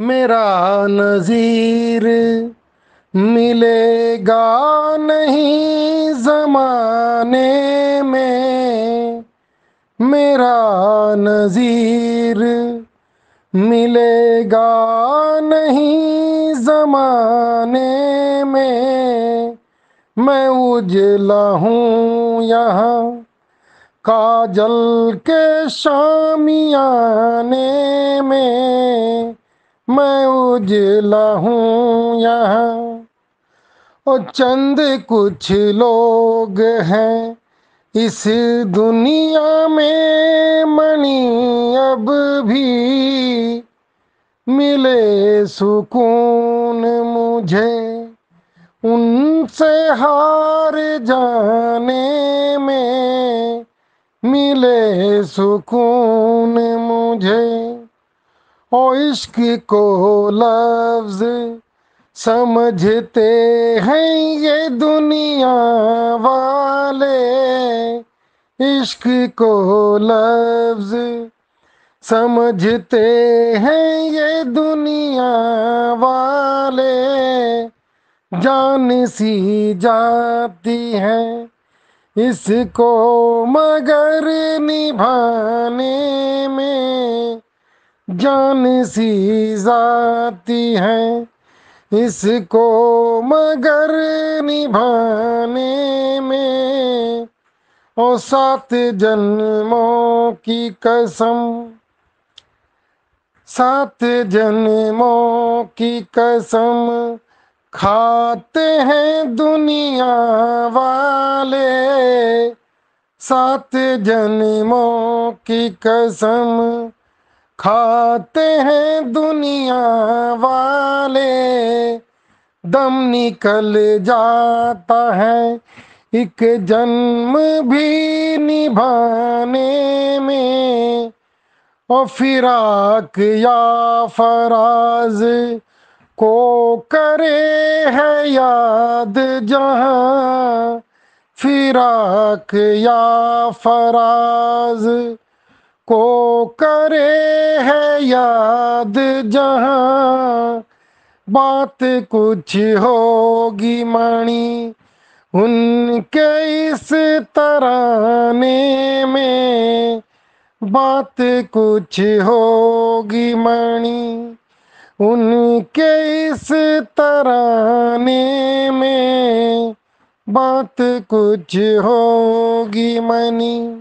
मेरा नज़ीर मिलेगा नहीं जमाने में मेरा नज़ीर मिलेगा नहीं जमाने में मैं उजला हूँ यहाँ काजल के शामियाने में मैं उजला हूँ यहाँ और चंद कुछ लोग हैं इस दुनिया में मणि अब भी मिले सुकून मुझे उनसे हार जाने में मिले सुकून मुझे ओ इश्क को लफ्ज समझते हैं ये दुनिया वाले इश्क को लफ्ज समझते हैं ये दुनिया वाले जान सी जाती है इसको मगर निभाने में जान सी जाती है इसको मगर निभाने में ओ सात जन्मों की कसम सात जन्मों की कसम खाते हैं दुनिया वाले सात जन्मों की कसम खाते हैं दुनिया वाले दम निकल जाता है एक जन्म भी निभाने में और फिराक या फराज को करे है याद जहा फिराक या फराज को करे है याद जहां बात कुछ होगी मणि उनके इस तराने में बात कुछ होगी मणि उनके इस तराने में बात कुछ होगी मनी